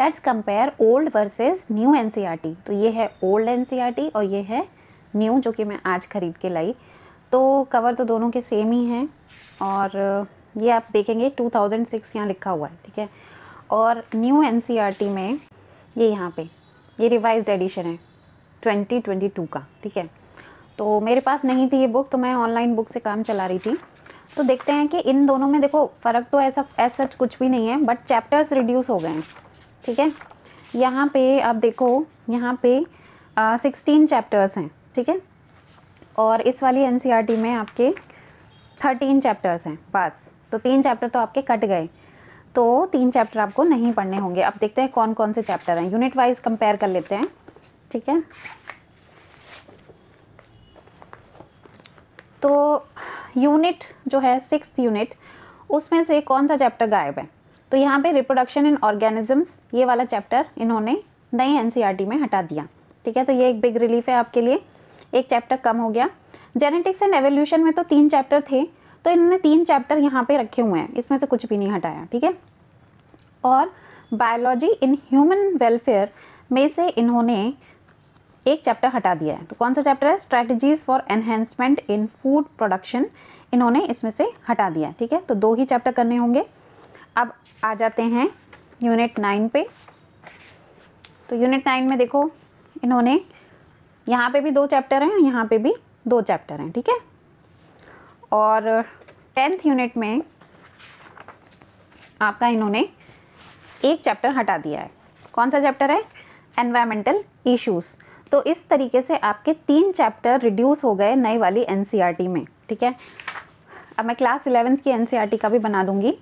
let's compare old versus new N तो ये है ओल्ड एन e और ये है न्यू जो कि मैं आज ख़रीद के लाई तो कवर तो दोनों के सेम ही हैं और ये आप देखेंगे 2006 यहाँ लिखा हुआ है ठीक है और न्यू एन e में ये यहाँ पे ये रिवाइज एडिशन है 2022 का ठीक है तो मेरे पास नहीं थी ये बुक तो मैं ऑनलाइन बुक से काम चला रही थी तो देखते हैं कि इन दोनों में देखो फ़र्क तो ऐसा ऐसा कुछ भी नहीं है बट चैप्टर्स रिड्यूस हो गए हैं ठीक है यहाँ पे आप देखो यहाँ पे सिक्सटीन चैप्टर्स हैं ठीक है और इस वाली एन e में आपके थर्टीन चैप्टर्स हैं बस तो तीन चैप्टर तो आपके कट गए तो तीन चैप्टर आपको नहीं पढ़ने होंगे अब देखते हैं कौन कौन से चैप्टर हैं यूनिट वाइज कंपेयर कर लेते हैं ठीक है तो यूनिट जो है सिक्स यूनिट उसमें से कौन सा चैप्टर गायब है तो यहाँ पे रिप्रोडक्शन इन ऑर्गेनिजम्स ये वाला चैप्टर इन्होंने नई एन e में हटा दिया ठीक है तो ये एक बिग रिलीफ है आपके लिए एक चैप्टर कम हो गया जेनेटिक्स एंड एवोल्यूशन में तो तीन चैप्टर थे तो इन्होंने तीन चैप्टर यहाँ पे रखे हुए हैं इसमें से कुछ भी नहीं हटाया ठीक है और बायोलॉजी इन ह्यूमन वेलफेयर में से इन्होंने एक चैप्टर हटा दिया है तो कौन सा चैप्टर है strategies for enhancement in food production इन्होंने इसमें से हटा दिया ठीक है तो दो ही चैप्टर करने होंगे अब आ जाते हैं यूनिट नाइन पे तो यूनिट नाइन में देखो इन्होंने यहाँ पे भी दो चैप्टर हैं यहाँ पे भी दो चैप्टर हैं ठीक है और टेंथ यूनिट में आपका इन्होंने एक चैप्टर हटा दिया है कौन सा चैप्टर है एनवायरमेंटल इश्यूज़ तो इस तरीके से आपके तीन चैप्टर रिड्यूस हो गए नई वाली एन e में ठीक है अब मैं क्लास इलेवेंथ की एन e का भी बना दूंगी